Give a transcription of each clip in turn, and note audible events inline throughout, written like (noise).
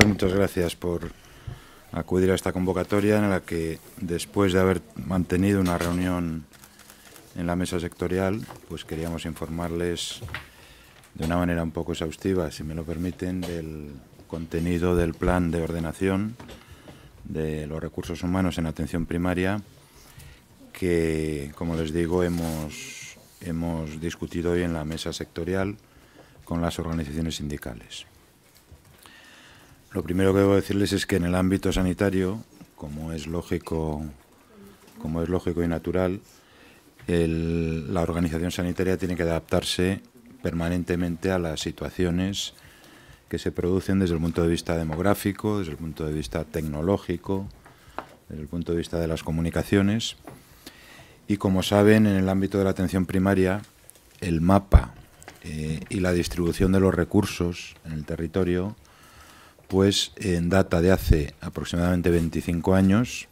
muchas gracias por acudir a esta convocatoria en la que después de haber mantenido una reunión en la mesa sectorial, pues queríamos informarles de una manera un poco exhaustiva, si me lo permiten, del contenido del plan de ordenación de los recursos humanos en atención primaria que, como les digo, hemos discutido hoy en la mesa sectorial con las organizaciones sindicales. Lo primero que debo decirles es que en el ámbito sanitario, como es lógico, como es lógico y natural, la organización sanitaria tiene que adaptarse permanentemente a las situaciones que se producen desde el punto de vista demográfico, desde el punto de vista tecnológico, desde el punto de vista de las comunicaciones. Y como saben, en el ámbito de la atención primaria, el mapa eh, y la distribución de los recursos en el territorio pues en data de hace aproximadamente 25 años,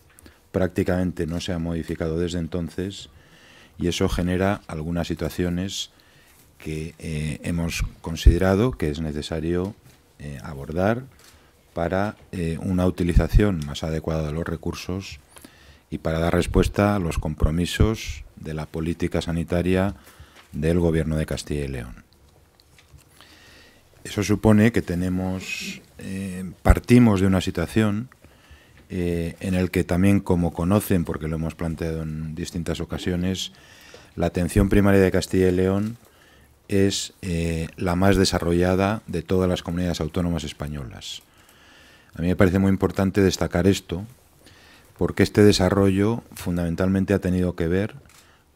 prácticamente no se ha modificado desde entonces y eso genera algunas situaciones que eh, hemos considerado que es necesario eh, abordar para eh, una utilización más adecuada de los recursos y para dar respuesta a los compromisos de la política sanitaria del Gobierno de Castilla y León. Eso supone que tenemos eh, partimos de una situación eh, en el que también, como conocen, porque lo hemos planteado en distintas ocasiones, la atención primaria de Castilla y León es eh, la más desarrollada de todas las comunidades autónomas españolas. A mí me parece muy importante destacar esto, porque este desarrollo fundamentalmente ha tenido que ver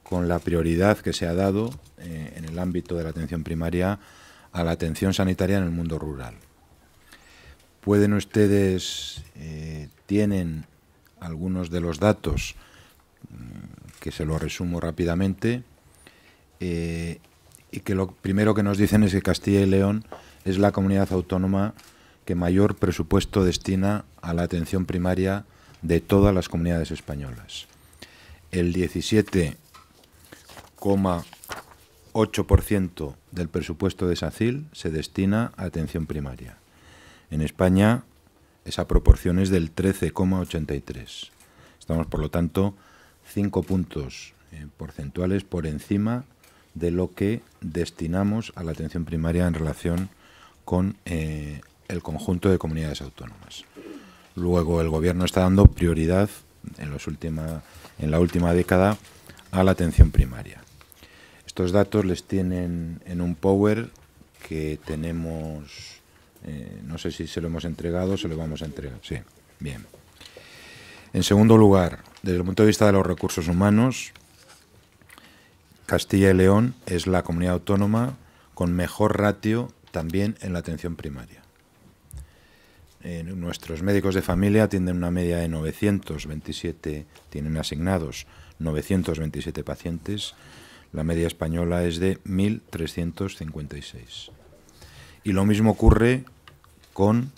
con la prioridad que se ha dado en el ámbito de la atención primaria a la atención sanitaria en el mundo rural. ¿Pueden ustedes, eh, tienen algunos de los datos, mm, que se lo resumo rápidamente, eh, y que lo primero que nos dicen es que Castilla y León es la comunidad autónoma que mayor presupuesto destina a la atención primaria de todas las comunidades españolas. El 17,8% del presupuesto de SACIL se destina a atención primaria. En España esa proporción es del 13,83. Estamos, por lo tanto, cinco puntos eh, porcentuales por encima de lo que destinamos a la atención primaria en relación con eh, el conjunto de comunidades autónomas. Luego, el Gobierno está dando prioridad en, los en la última década a la atención primaria. Estos datos les tienen en un Power que tenemos eh, no sé si se lo hemos entregado, se lo vamos a entregar. Sí, bien. En segundo lugar, desde el punto de vista de los recursos humanos, Castilla y León es la comunidad autónoma con mejor ratio también en la atención primaria. nuestros médicos de familia tienen una media de 927, tienen asignados 927 pacientes. La media española es de 1.356. Y lo mismo ocurre con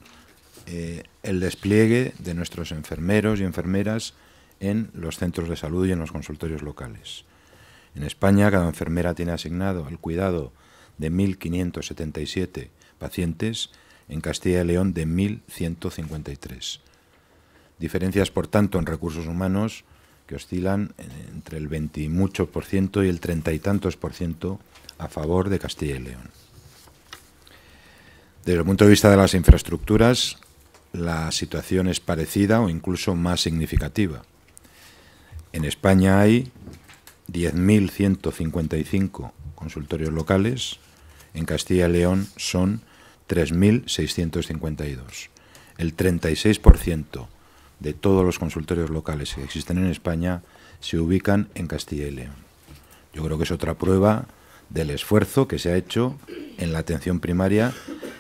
eh, el despliegue de nuestros enfermeros y enfermeras en los centros de salud y en los consultorios locales. En España, cada enfermera tiene asignado al cuidado de 1.577 pacientes, en Castilla y León de 1.153. Diferencias, por tanto, en recursos humanos que oscilan entre el 20 y por ciento y el treinta y tantos por ciento a favor de Castilla y León. Desde el punto de vista de las infraestructuras, la situación es parecida o incluso más significativa. En España hay 10.155 consultorios locales, en Castilla y León son 3.652. El 36% de todos los consultorios locales que existen en España se ubican en Castilla y León. Yo creo que es otra prueba del esfuerzo que se ha hecho en la atención primaria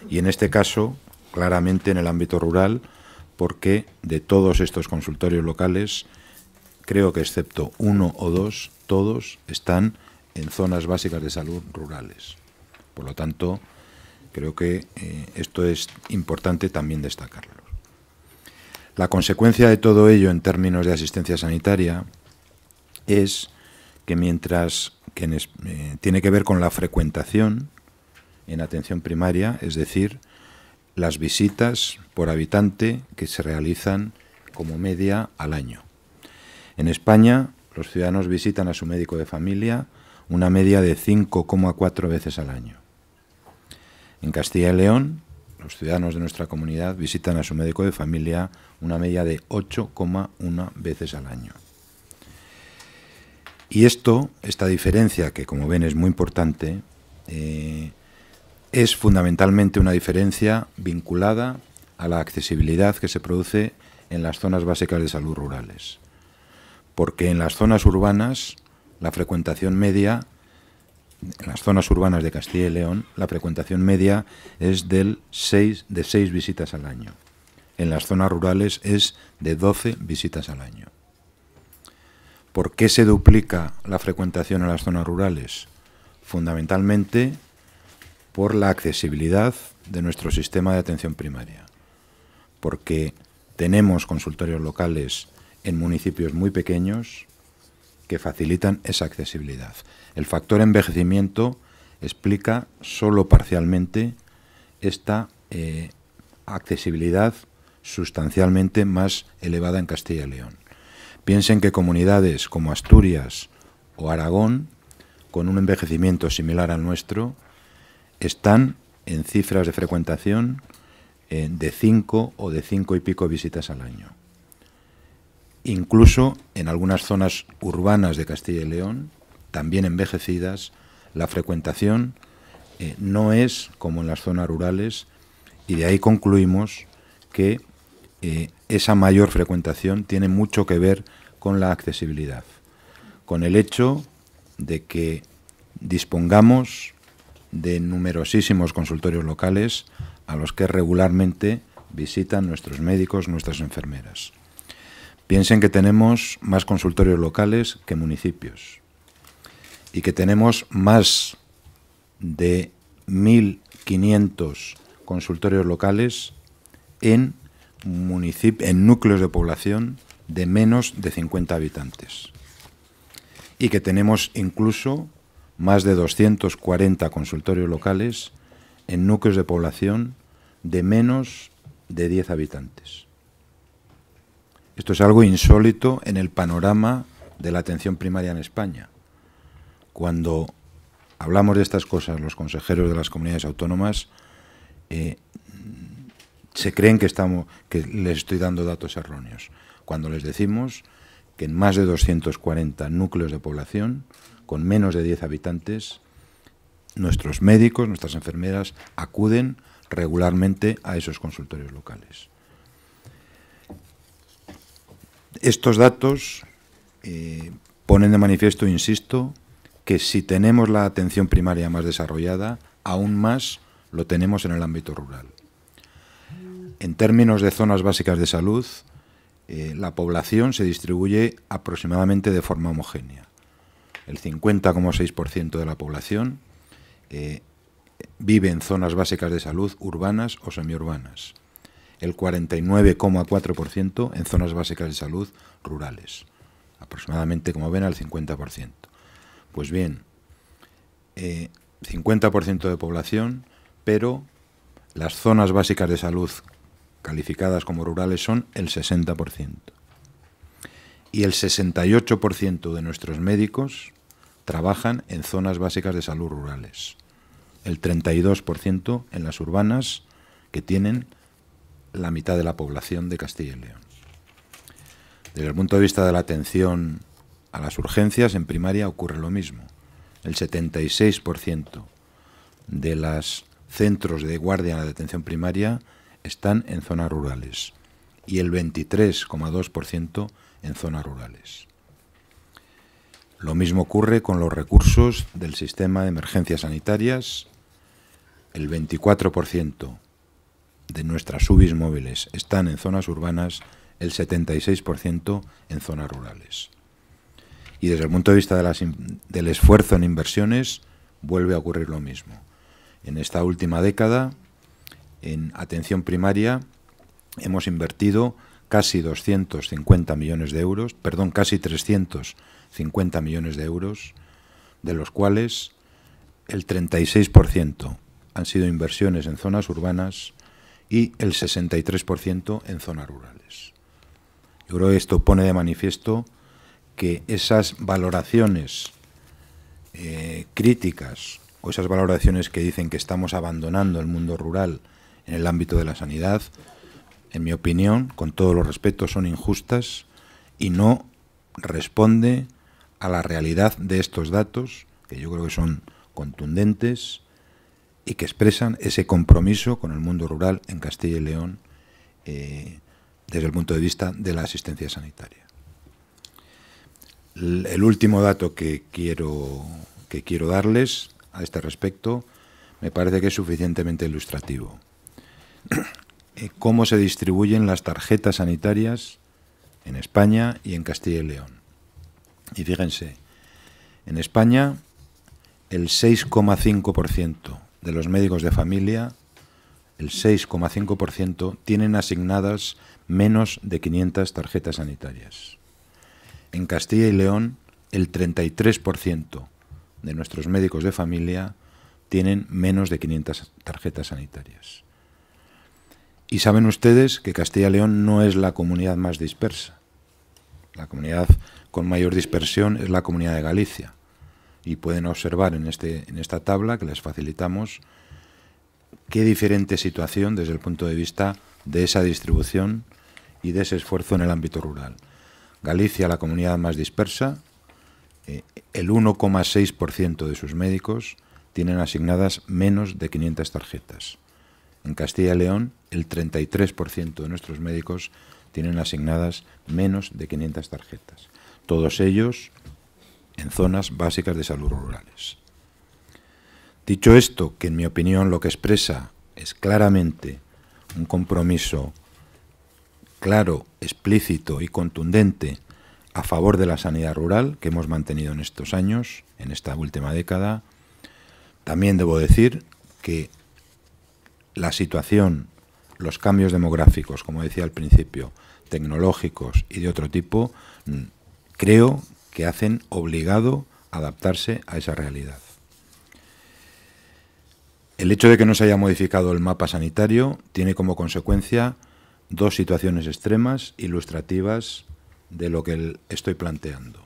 y en este caso claramente en el ámbito rural porque de todos estos consultorios locales, creo que excepto uno o dos, todos están en zonas básicas de salud rurales. Por lo tanto, creo que eh, esto es importante también destacarlo. La consecuencia de todo ello en términos de asistencia sanitaria es que mientras eh, tiene que ver con la frecuentación en atención primaria, es decir, las visitas por habitante que se realizan como media al año. En España, los ciudadanos visitan a su médico de familia una media de 5,4 veces al año. En Castilla y León, los ciudadanos de nuestra comunidad visitan a su médico de familia una media de 8,1 veces al año. Y esto, esta diferencia que como ven es muy importante, eh, es fundamentalmente una diferencia vinculada a la accesibilidad que se produce en las zonas básicas de salud rurales. Porque en las zonas urbanas, la frecuentación media, en las zonas urbanas de Castilla y León, la frecuentación media es del 6, de seis visitas al año. En las zonas rurales es de doce visitas al año. ¿Por qué se duplica la frecuentación en las zonas rurales? Fundamentalmente por la accesibilidad de nuestro sistema de atención primaria, porque tenemos consultorios locales en municipios muy pequeños que facilitan esa accesibilidad. El factor envejecimiento explica solo parcialmente esta eh, accesibilidad sustancialmente más elevada en Castilla y León. Piensen que comunidades como Asturias o Aragón, con un envejecimiento similar al nuestro, están en cifras de frecuentación eh, de 5 o de 5 y pico visitas al año. Incluso en algunas zonas urbanas de Castilla y León, también envejecidas, la frecuentación eh, no es como en las zonas rurales y de ahí concluimos que eh, esa mayor frecuentación tiene mucho que ver con la accesibilidad, con el hecho de que dispongamos de numerosísimos consultorios locales a los que regularmente visitan nuestros médicos, nuestras enfermeras. Piensen que tenemos más consultorios locales que municipios y que tenemos más de 1.500 consultorios locales en, en núcleos de población de menos de 50 habitantes y que tenemos incluso más de 240 consultorios locales en núcleos de población de menos de 10 habitantes. Esto es algo insólito en el panorama de la atención primaria en España. Cuando hablamos de estas cosas, los consejeros de las comunidades autónomas eh, se creen que, estamos, que les estoy dando datos erróneos. Cuando les decimos que en más de 240 núcleos de población con menos de 10 habitantes, nuestros médicos, nuestras enfermeras acuden regularmente a esos consultorios locales. Estos datos eh, ponen de manifiesto, insisto, que si tenemos la atención primaria más desarrollada, aún más lo tenemos en el ámbito rural. En términos de zonas básicas de salud, eh, la población se distribuye aproximadamente de forma homogénea el 50,6% de la población eh, vive en zonas básicas de salud urbanas o semiurbanas, el 49,4% en zonas básicas de salud rurales, aproximadamente, como ven, al 50%. Pues bien, 50% eh, de población, pero las zonas básicas de salud calificadas como rurales son el 60%. Y el 68% de nuestros médicos trabajan en zonas básicas de salud rurales. El 32% en las urbanas, que tienen la mitad de la población de Castilla y León. Desde el punto de vista de la atención a las urgencias, en primaria ocurre lo mismo. El 76% de los centros de guardia en la detención primaria están en zonas rurales y el 23,2% en zonas rurales. Lo mismo ocurre con los recursos del sistema de emergencias sanitarias. El 24% de nuestras subis móviles están en zonas urbanas, el 76% en zonas rurales. Y desde el punto de vista del esfuerzo en inversiones, vuelve a ocurrir lo mismo. En esta última década, en atención primaria, hemos invertido casi 250 millones de euros, perdón, casi 300 50 millones de euros, de los cuales el 36% han sido inversiones en zonas urbanas y el 63% en zonas rurales. Yo creo que esto pone de manifiesto que esas valoraciones eh, críticas o esas valoraciones que dicen que estamos abandonando el mundo rural en el ámbito de la sanidad, en mi opinión, con todos los respetos, son injustas y no responde a la realidad de estos datos, que yo creo que son contundentes y que expresan ese compromiso con el mundo rural en Castilla y León eh, desde el punto de vista de la asistencia sanitaria. El último dato que quiero, que quiero darles a este respecto me parece que es suficientemente ilustrativo. (clears throat) Eh, ¿Cómo se distribuyen las tarjetas sanitarias en España y en Castilla y León? Y fíjense, en España el 6,5% de los médicos de familia, el 6,5%, tienen asignadas menos de 500 tarjetas sanitarias. En Castilla y León, el 33% de nuestros médicos de familia tienen menos de 500 tarjetas sanitarias. Y saben ustedes que Castilla y León no es la comunidad más dispersa. La comunidad con mayor dispersión es la Comunidad de Galicia. Y pueden observar en, este, en esta tabla que les facilitamos qué diferente situación desde el punto de vista de esa distribución y de ese esfuerzo en el ámbito rural. Galicia, la comunidad más dispersa, eh, el 1,6% de sus médicos tienen asignadas menos de 500 tarjetas. En Castilla y León, el 33% de nuestros médicos tienen asignadas menos de 500 tarjetas todos ellos en zonas básicas de salud rurales. Dicho esto, que en mi opinión lo que expresa es claramente un compromiso claro, explícito y contundente a favor de la sanidad rural que hemos mantenido en estos años, en esta última década. También debo decir que la situación, los cambios demográficos, como decía al principio, tecnológicos y de otro tipo, creo que hacen obligado adaptarse a esa realidad. El hecho de que no se haya modificado el mapa sanitario tiene como consecuencia dos situaciones extremas ilustrativas de lo que estoy planteando.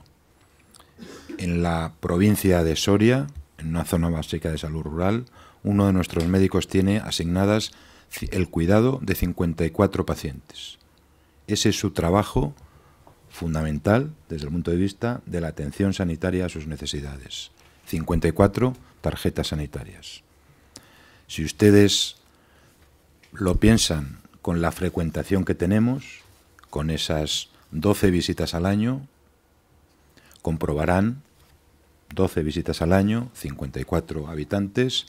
En la provincia de Soria, en una zona básica de salud rural, uno de nuestros médicos tiene asignadas el cuidado de 54 pacientes. Ese es su trabajo fundamental desde el punto de vista de la atención sanitaria a sus necesidades. 54 tarjetas sanitarias. Si ustedes lo piensan con la frecuentación que tenemos, con esas 12 visitas al año, comprobarán 12 visitas al año, 54 habitantes,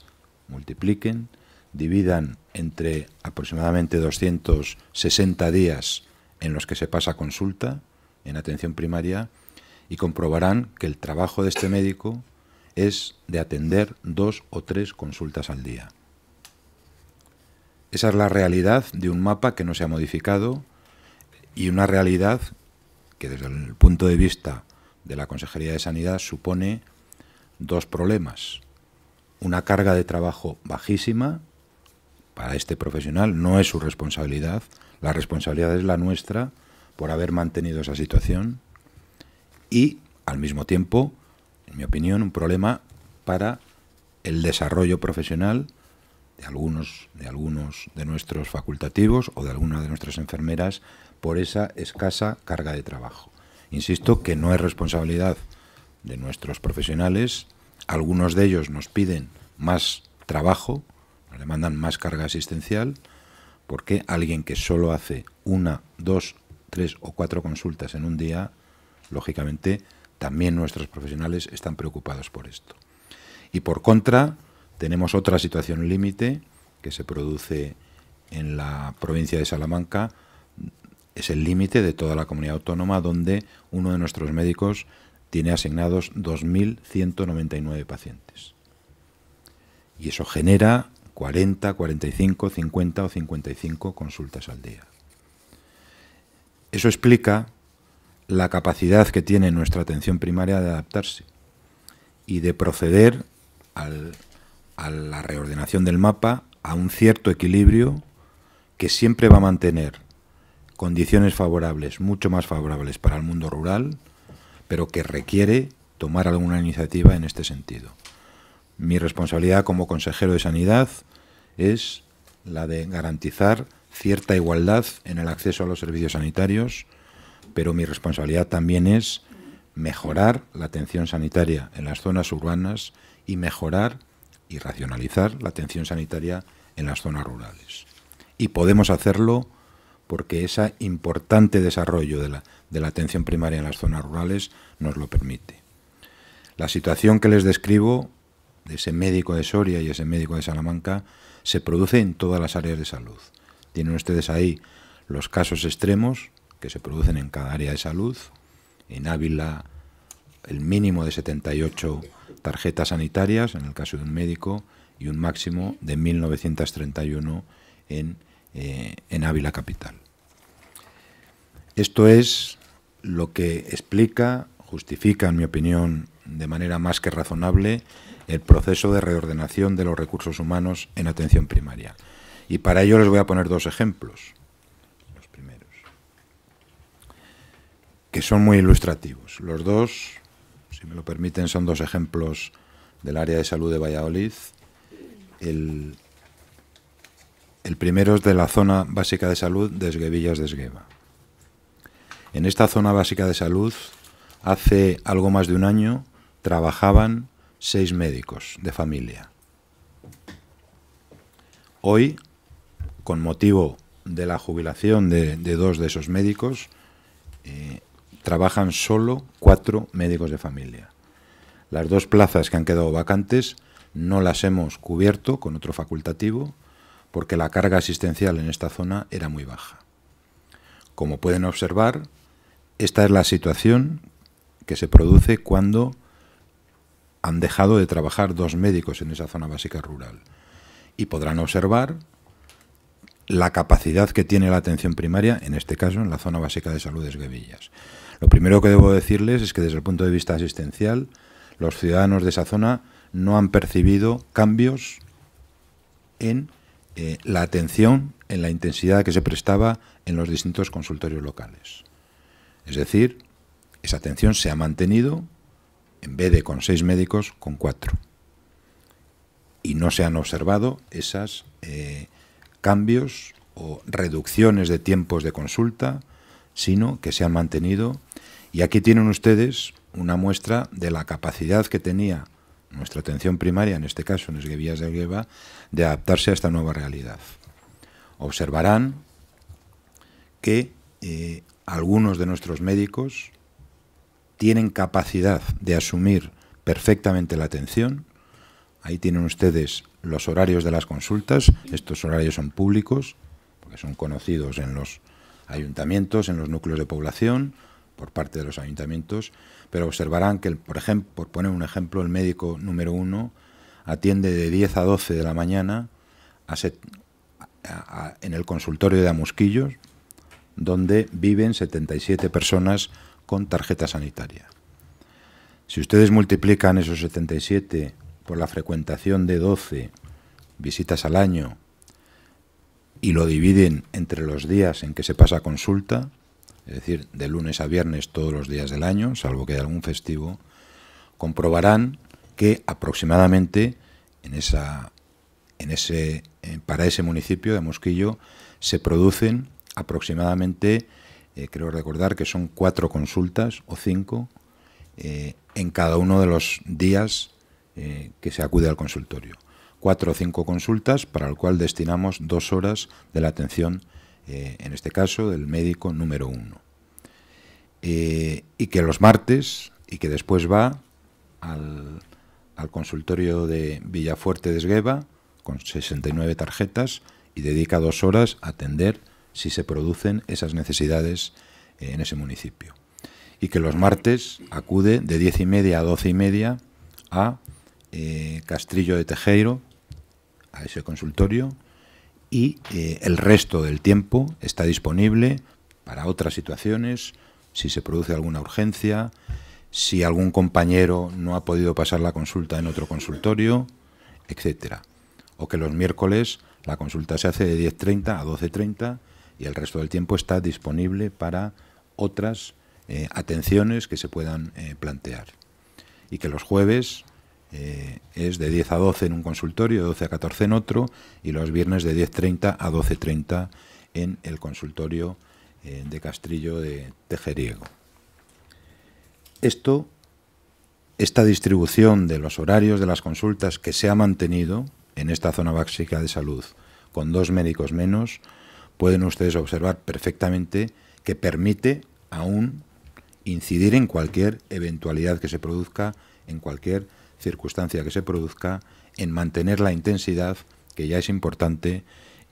multipliquen, dividan entre aproximadamente 260 días en los que se pasa consulta, en atención primaria y comprobarán que el trabajo de este médico es de atender dos o tres consultas al día. Esa es la realidad de un mapa que no se ha modificado y una realidad que desde el punto de vista de la Consejería de Sanidad supone dos problemas. Una carga de trabajo bajísima para este profesional, no es su responsabilidad, la responsabilidad es la nuestra por haber mantenido esa situación y, al mismo tiempo, en mi opinión, un problema para el desarrollo profesional de algunos, de algunos de nuestros facultativos o de algunas de nuestras enfermeras por esa escasa carga de trabajo. Insisto que no es responsabilidad de nuestros profesionales, algunos de ellos nos piden más trabajo, nos demandan más carga asistencial, porque alguien que solo hace una, dos tres o cuatro consultas en un día, lógicamente también nuestros profesionales están preocupados por esto. Y por contra, tenemos otra situación límite que se produce en la provincia de Salamanca, es el límite de toda la comunidad autónoma donde uno de nuestros médicos tiene asignados 2.199 pacientes. Y eso genera 40, 45, 50 o 55 consultas al día. Eso explica la capacidad que tiene nuestra atención primaria de adaptarse y de proceder a la reordenación del mapa a un cierto equilibrio que siempre va a mantener condiciones favorables, mucho más favorables para el mundo rural, pero que requiere tomar alguna iniciativa en este sentido. Mi responsabilidad como consejero de Sanidad es la de garantizar cierta igualdad en el acceso a los servicios sanitarios, pero mi responsabilidad también es mejorar la atención sanitaria en las zonas urbanas y mejorar y racionalizar la atención sanitaria en las zonas rurales. Y podemos hacerlo porque ese importante desarrollo de la, de la atención primaria en las zonas rurales nos lo permite. La situación que les describo de ese médico de Soria y ese médico de Salamanca se produce en todas las áreas de salud. Tienen ustedes ahí los casos extremos que se producen en cada área de salud. En Ávila, el mínimo de 78 tarjetas sanitarias, en el caso de un médico, y un máximo de 1931 en, eh, en Ávila Capital. Esto es lo que explica, justifica, en mi opinión, de manera más que razonable, el proceso de reordenación de los recursos humanos en atención primaria. Y para ello les voy a poner dos ejemplos, los primeros, que son muy ilustrativos. Los dos, si me lo permiten, son dos ejemplos del área de salud de Valladolid. El, primero es de la zona básica de salud de Esguevillas de Esgueva. En esta zona básica de salud, hace algo más de un año, trabajaban seis médicos de familia. Hoy con motivo de la jubilación de, dos de esos médicos, eh, trabajan solo cuatro médicos de familia. Las dos plazas que han quedado vacantes no las hemos cubierto con otro facultativo porque la carga asistencial en esta zona era muy baja. Como pueden observar, esta es la situación que se produce cuando han dejado de trabajar dos médicos en esa zona básica rural. Y podrán observar la capacidad que tiene la atención primaria, en este caso en la zona básica de salud de guevillas. Lo primero que debo decirles es que desde el punto de vista asistencial, los ciudadanos de esa zona no han percibido cambios en eh, la atención, en la intensidad que se prestaba en los distintos consultorios locales. Es decir, esa atención se ha mantenido, en vez de con seis médicos, con cuatro. Y no se han observado esas... Eh, cambios o reducciones de tiempos de consulta, sino que se han mantenido. Y aquí tienen ustedes una muestra de la capacidad que tenía nuestra atención primaria, en este caso en Esguevías de Gueva, de adaptarse a esta nueva realidad. Observarán que eh, algunos de nuestros médicos tienen capacidad de asumir perfectamente la atención. Ahí tienen ustedes los horarios de las consultas. Estos horarios son públicos, porque son conocidos en los ayuntamientos, en los núcleos de población, por parte de los ayuntamientos, pero observarán que, por ejemplo, por poner un ejemplo, el médico número uno atiende de 10 a 12 de la mañana en el consultorio de Amusquillos, donde viven 77 personas con tarjeta sanitaria. Si ustedes multiplican esos 77 por la frecuentación de 12 visitas al año y lo dividen entre los días en que se pasa consulta, es decir, de lunes a viernes todos los días del año, salvo que haya algún festivo, comprobarán que aproximadamente en esa, en ese, eh, para ese municipio de Mosquillo se producen aproximadamente, eh, creo recordar que son cuatro consultas o cinco eh, en cada uno de los días eh, que se acude al consultorio. Cuatro o cinco consultas para el cual destinamos dos horas de la atención, eh, en este caso, del médico número uno. Eh, y que los martes, y que después va al, consultorio de Villafuerte de Esgueva con 69 tarjetas y dedica dos horas a atender si se producen esas necesidades en ese municipio. Y que los martes acude de diez y media a doce y media a eh, Castrillo de Tejeiro, a ese consultorio, y eh, el resto del tiempo está disponible para otras situaciones, si se produce alguna urgencia, si algún compañero no ha podido pasar la consulta en otro consultorio, etcétera. O que los miércoles la consulta se hace de 10.30 a 12.30 y el resto del tiempo está disponible para otras eh, atenciones que se puedan plantear. Y que los jueves eh, es de 10 a 12 en un consultorio, de 12 a 14 en otro, y los viernes de 10.30 a 12.30 en el consultorio eh, de Castrillo de Tejeriego. Esto, esta distribución de los horarios de las consultas que se ha mantenido en esta zona básica de salud, con dos médicos menos, pueden ustedes observar perfectamente que permite aún incidir en cualquier eventualidad que se produzca, en cualquier circunstancia que se produzca, en mantener la intensidad, que ya es importante,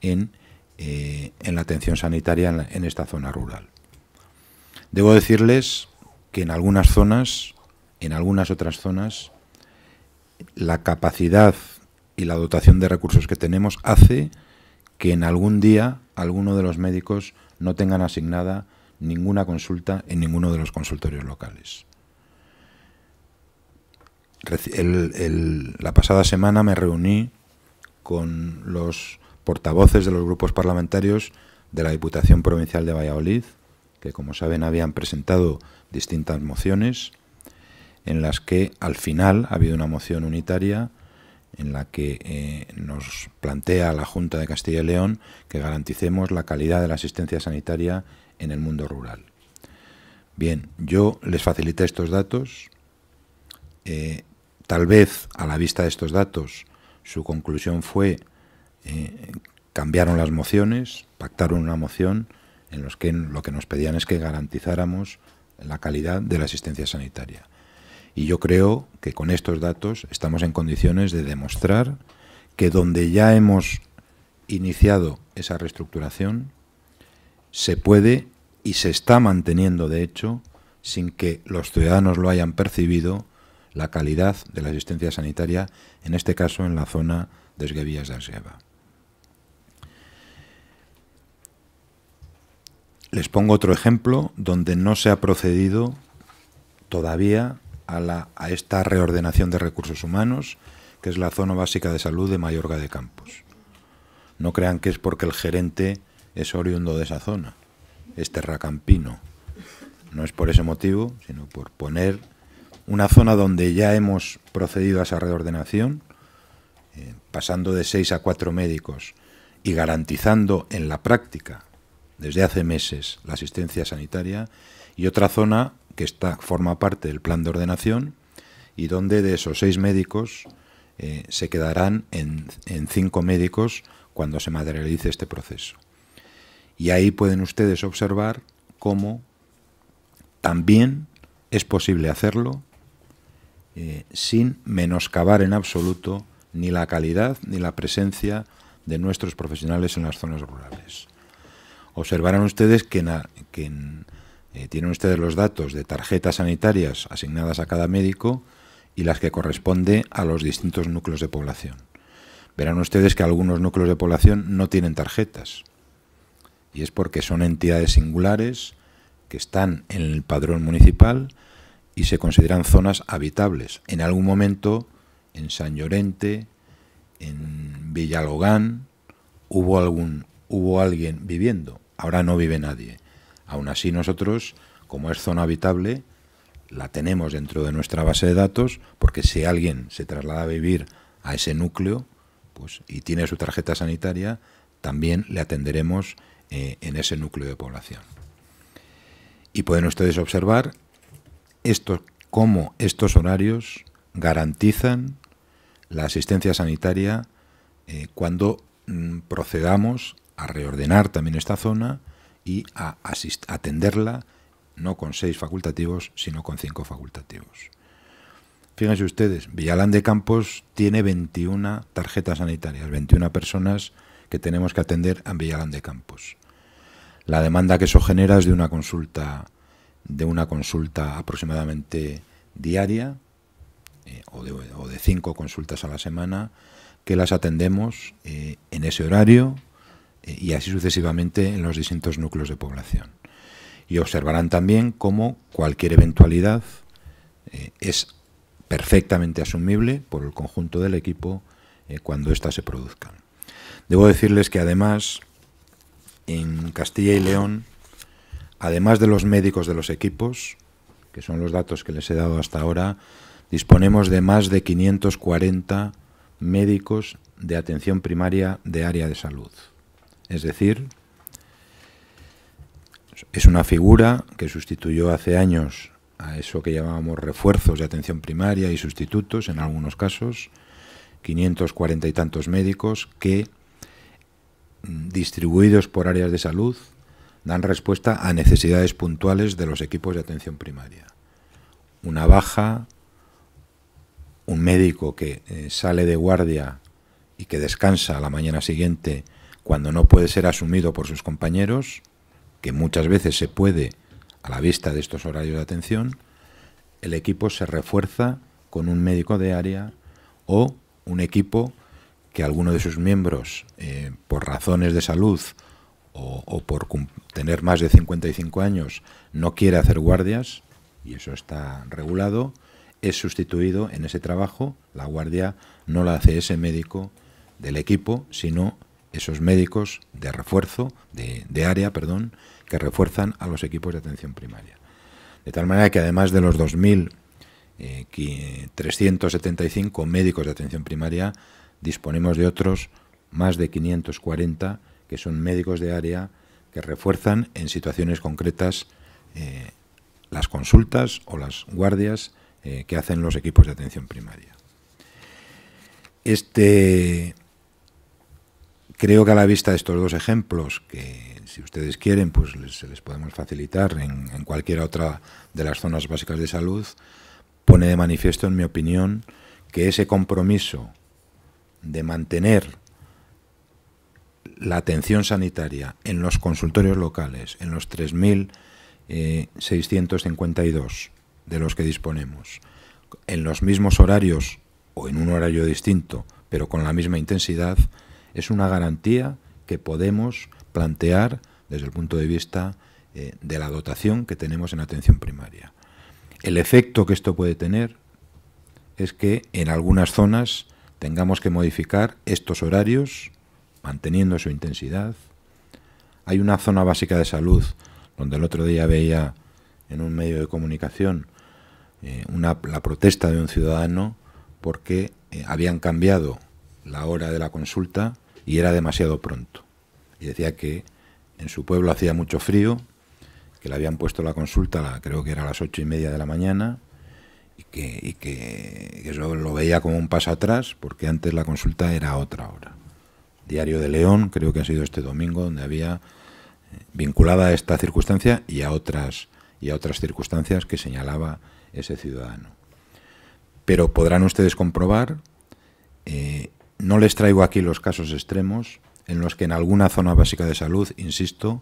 en, eh, la atención sanitaria en, en esta zona rural. Debo decirles que en algunas zonas, en algunas otras zonas, la capacidad y la dotación de recursos que tenemos hace que en algún día alguno de los médicos no tengan asignada ninguna consulta en ninguno de los consultorios locales la pasada semana me reuní con los portavoces de los grupos parlamentarios de la Diputación Provincial de Valladolid, que como saben habían presentado distintas mociones, en las que al final ha habido una moción unitaria en la que eh, nos plantea la Junta de Castilla y León que garanticemos la calidad de la asistencia sanitaria en el mundo rural. Bien, yo les facilité estos datos. Eh, Tal vez a la vista de estos datos su conclusión fue eh, cambiaron las mociones, pactaron una moción en los que lo que nos pedían es que garantizáramos la calidad de la asistencia sanitaria. Y yo creo que con estos datos estamos en condiciones de demostrar que donde ya hemos iniciado esa reestructuración, se puede y se está manteniendo, de hecho, sin que los ciudadanos lo hayan percibido, la calidad de la asistencia sanitaria, en este caso en la zona de Esguevías de Arceba. Les pongo otro ejemplo donde no se ha procedido todavía a, la, a esta reordenación de recursos humanos, que es la zona básica de salud de Mayorga de Campos. No crean que es porque el gerente es oriundo de esa zona, es terracampino. No es por ese motivo, sino por poner una zona donde ya hemos procedido a esa reordenación, eh, pasando de seis a cuatro médicos y garantizando en la práctica desde hace meses la asistencia sanitaria, y otra zona que forma parte del plan de ordenación y donde de esos seis médicos eh, se quedarán en cinco médicos cuando se materialice este proceso. Y ahí pueden ustedes observar cómo también es posible hacerlo eh, sin menoscabar en absoluto ni la calidad ni la presencia de nuestros profesionales en las zonas rurales. Observarán ustedes que, eh, tienen ustedes los datos de tarjetas sanitarias asignadas a cada médico y las que corresponde a los distintos núcleos de población. Verán ustedes que algunos núcleos de población no tienen tarjetas y es porque son entidades singulares que están en el padrón municipal y se consideran zonas habitables. En algún momento, en San Llorente, en Villalogán, hubo, algún, hubo alguien viviendo. Ahora no vive nadie. Aún así nosotros, como es zona habitable, la tenemos dentro de nuestra base de datos, porque si alguien se traslada a vivir a ese núcleo pues, y tiene su tarjeta sanitaria, también le atenderemos eh, en ese núcleo de población. Y pueden ustedes observar esto, cómo estos horarios garantizan la asistencia sanitaria eh, cuando mm, procedamos a reordenar también esta zona y a atenderla no con seis facultativos, sino con cinco facultativos. Fíjense ustedes, Villalán de Campos tiene 21 tarjetas sanitarias, 21 personas que tenemos que atender en Villalán de Campos. La demanda que eso genera es de una consulta de una consulta aproximadamente diaria eh, o, de, cinco consultas a la semana que las atendemos eh, en ese horario eh, y así sucesivamente en los distintos núcleos de población. Y observarán también cómo cualquier eventualidad es perfectamente asumible por el conjunto del equipo cuando éstas se produzcan. Debo decirles que además en Castilla y León además de los médicos de los equipos, que son los datos que les he dado hasta ahora, disponemos de más de 540 médicos de atención primaria de área de salud. Es decir, es una figura que sustituyó hace años a eso que llamábamos refuerzos de atención primaria y sustitutos en algunos casos, 540 y tantos médicos que, mm, distribuidos por áreas de salud, dan respuesta a necesidades puntuales de los equipos de atención primaria. Una baja, un médico que eh, sale de guardia y que descansa a la mañana siguiente cuando no puede ser asumido por sus compañeros, que muchas veces se puede a la vista de estos horarios de atención, el equipo se refuerza con un médico de área o un equipo que alguno de sus miembros, eh, por razones de salud o, por tener más de 55 años no quiere hacer guardias, y eso está regulado, es sustituido en ese trabajo, la guardia no la hace ese médico del equipo, sino esos médicos de refuerzo, de, de, área, perdón, que refuerzan a los equipos de atención primaria. De tal manera que además de los 2.375 eh, médicos de atención primaria, disponemos de otros más de 540 que son médicos de área que refuerzan en situaciones concretas eh, las consultas o las guardias eh, que hacen los equipos de atención primaria. Este, creo que a la vista de estos dos ejemplos, que si ustedes quieren, pues se les podemos facilitar en, en cualquier otra de las zonas básicas de salud, pone de manifiesto, en mi opinión, que ese compromiso de mantener la atención sanitaria en los consultorios locales, en los 3.652 eh, de los que disponemos, en los mismos horarios o en un horario distinto, pero con la misma intensidad, es una garantía que podemos plantear desde el punto de vista eh, de la dotación que tenemos en atención primaria. El efecto que esto puede tener es que en algunas zonas tengamos que modificar estos horarios manteniendo su intensidad. Hay una zona básica de salud donde el otro día veía en un medio de comunicación eh, la protesta de un ciudadano porque eh, habían cambiado la hora de la consulta y era demasiado pronto. Y decía que en su pueblo hacía mucho frío, que le habían puesto la consulta, creo que era a las ocho y media de la mañana, y que, y que eso lo veía como un paso atrás, porque antes la consulta era a otra hora. Diario de León, creo que ha sido este domingo, donde había eh, vinculada a esta circunstancia y a otras y a otras circunstancias que señalaba ese ciudadano. Pero podrán ustedes comprobar, eh, no les traigo aquí los casos extremos en los que en alguna zona básica de salud, insisto,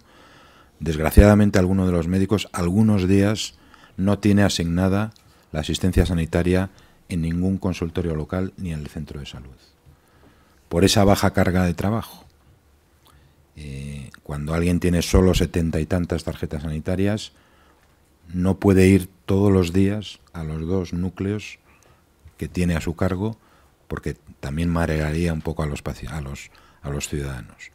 desgraciadamente alguno de los médicos algunos días no tiene asignada la asistencia sanitaria en ningún consultorio local ni en el centro de salud por esa baja carga de trabajo. Eh, cuando alguien tiene solo setenta y tantas tarjetas sanitarias, no puede ir todos los días a los dos núcleos que tiene a su cargo, porque también marearía un poco a los, a los, a los ciudadanos.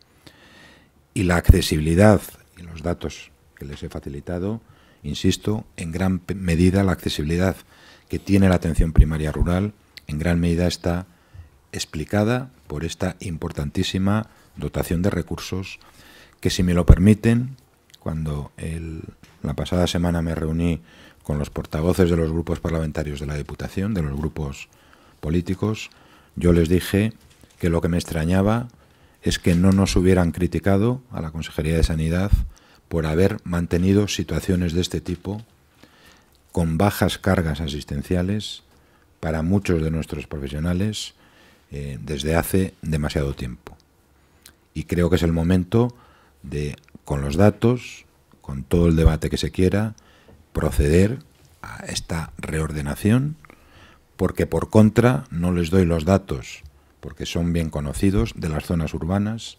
Y la accesibilidad y los datos que les he facilitado, insisto, en gran medida la accesibilidad que tiene la atención primaria rural, en gran medida está explicada por esta importantísima dotación de recursos que, si me lo permiten, cuando la pasada semana me reuní con los portavoces de los grupos parlamentarios de la Diputación, de los grupos políticos, yo les dije que lo que me extrañaba es que no nos hubieran criticado a la Consejería de Sanidad por haber mantenido situaciones de este tipo con bajas cargas asistenciales para muchos de nuestros profesionales eh, desde hace demasiado tiempo. Y creo que es el momento de, con los datos, con todo el debate que se quiera, proceder a esta reordenación, porque por contra no les doy los datos, porque son bien conocidos, de las zonas urbanas,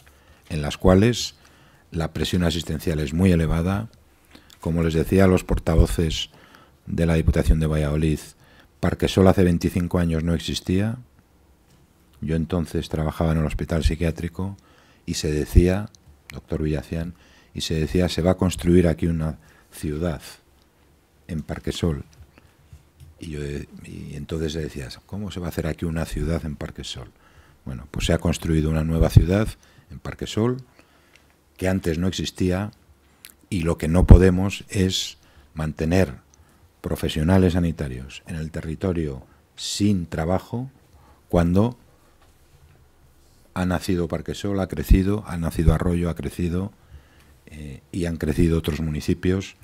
en las cuales la presión asistencial es muy elevada. Como les decía a los portavoces de la Diputación de Valladolid, Parquesol hace 25 años no existía, yo entonces trabajaba en el hospital psiquiátrico y se decía, doctor Villacián, y se decía, se va a construir aquí una ciudad en Parquesol. Y, yo, entonces le decía, ¿cómo se va a hacer aquí una ciudad en Parquesol? Bueno, pues se ha construido una nueva ciudad en Parquesol que antes no existía y lo que no podemos es mantener profesionales sanitarios en el territorio sin trabajo cuando ha nacido Parquesol, ha crecido, ha nacido Arroyo, ha crecido eh, y han crecido otros municipios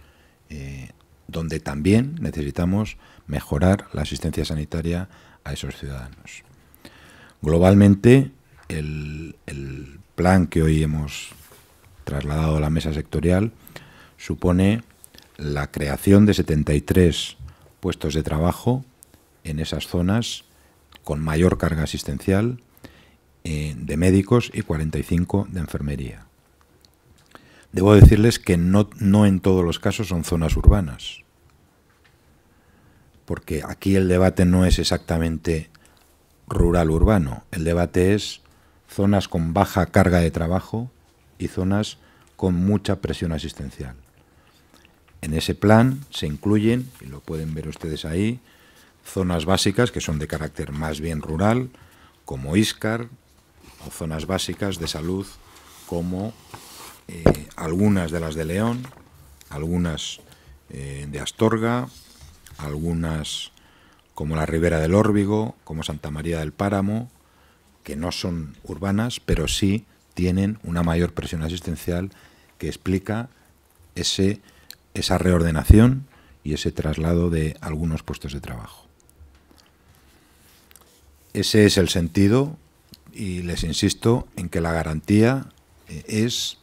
eh, donde también necesitamos mejorar la asistencia sanitaria a esos ciudadanos. Globalmente, el, el plan que hoy hemos trasladado a la mesa sectorial supone la creación de 73 puestos de trabajo en esas zonas con mayor carga asistencial, eh, de médicos y 45 de enfermería. Debo decirles que no, no en todos los casos son zonas urbanas, porque aquí el debate no es exactamente rural-urbano, el debate es zonas con baja carga de trabajo y zonas con mucha presión asistencial. En ese plan se incluyen, y lo pueden ver ustedes ahí, zonas básicas que son de carácter más bien rural, como Iscar, o zonas básicas de salud como eh, algunas de las de León, algunas eh, de Astorga, algunas como la Ribera del Órbigo, como Santa María del Páramo, que no son urbanas, pero sí tienen una mayor presión asistencial que explica ese, esa reordenación y ese traslado de algunos puestos de trabajo. Ese es el sentido y les insisto en que la garantía eh, es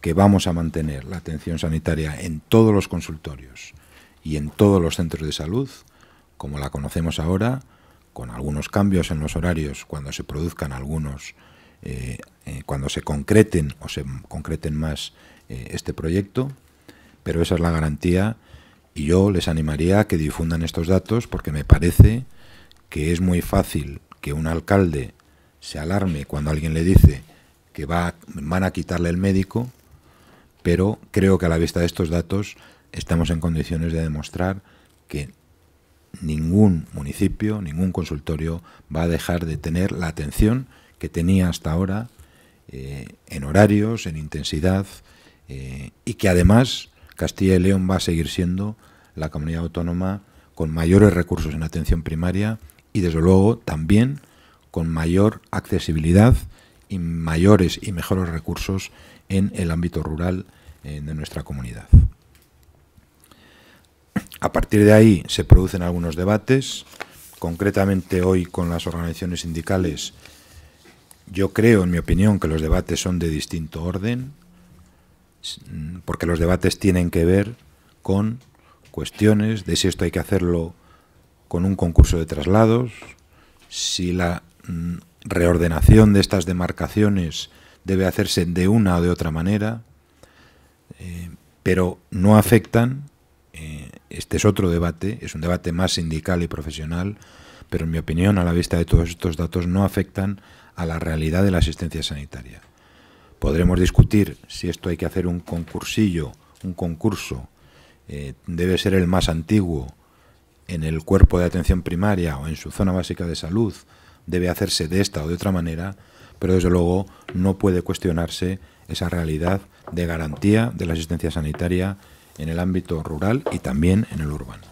que vamos a mantener la atención sanitaria en todos los consultorios y en todos los centros de salud, como la conocemos ahora, con algunos cambios en los horarios cuando se produzcan algunos, eh, eh, cuando se concreten o se concreten más este proyecto, pero esa es la garantía y yo les animaría a que difundan estos datos porque me parece que es muy fácil que un alcalde se alarme cuando alguien le dice que va, van a quitarle el médico, pero creo que a la vista de estos datos estamos en condiciones de demostrar que ningún municipio, ningún consultorio va a dejar de tener la atención que tenía hasta ahora eh, en horarios, en intensidad eh, y que además Castilla y León va a seguir siendo la comunidad autónoma con mayores recursos en atención primaria y desde luego también con mayor accesibilidad y mayores y mejores recursos en el ámbito rural eh, de nuestra comunidad. A partir de ahí se producen algunos debates, concretamente hoy con las organizaciones sindicales. Yo creo, en mi opinión, que los debates son de distinto orden, mm, porque los debates tienen que ver con cuestiones de si esto hay que hacerlo con un concurso de traslados, si la Mm, reordenación de estas demarcaciones debe hacerse de una o de otra manera, eh, pero no afectan, eh, este es otro debate, es un debate más sindical y profesional, pero en mi opinión, a la vista de todos estos datos, no afectan a la realidad de la asistencia sanitaria. Podremos discutir si esto hay que hacer un concursillo, un concurso, eh, debe ser el más antiguo en el cuerpo de atención primaria o en su zona básica de salud, debe hacerse de esta o de otra manera, pero desde luego no puede cuestionarse esa realidad de garantía de la asistencia sanitaria en el ámbito rural y también en el urbano.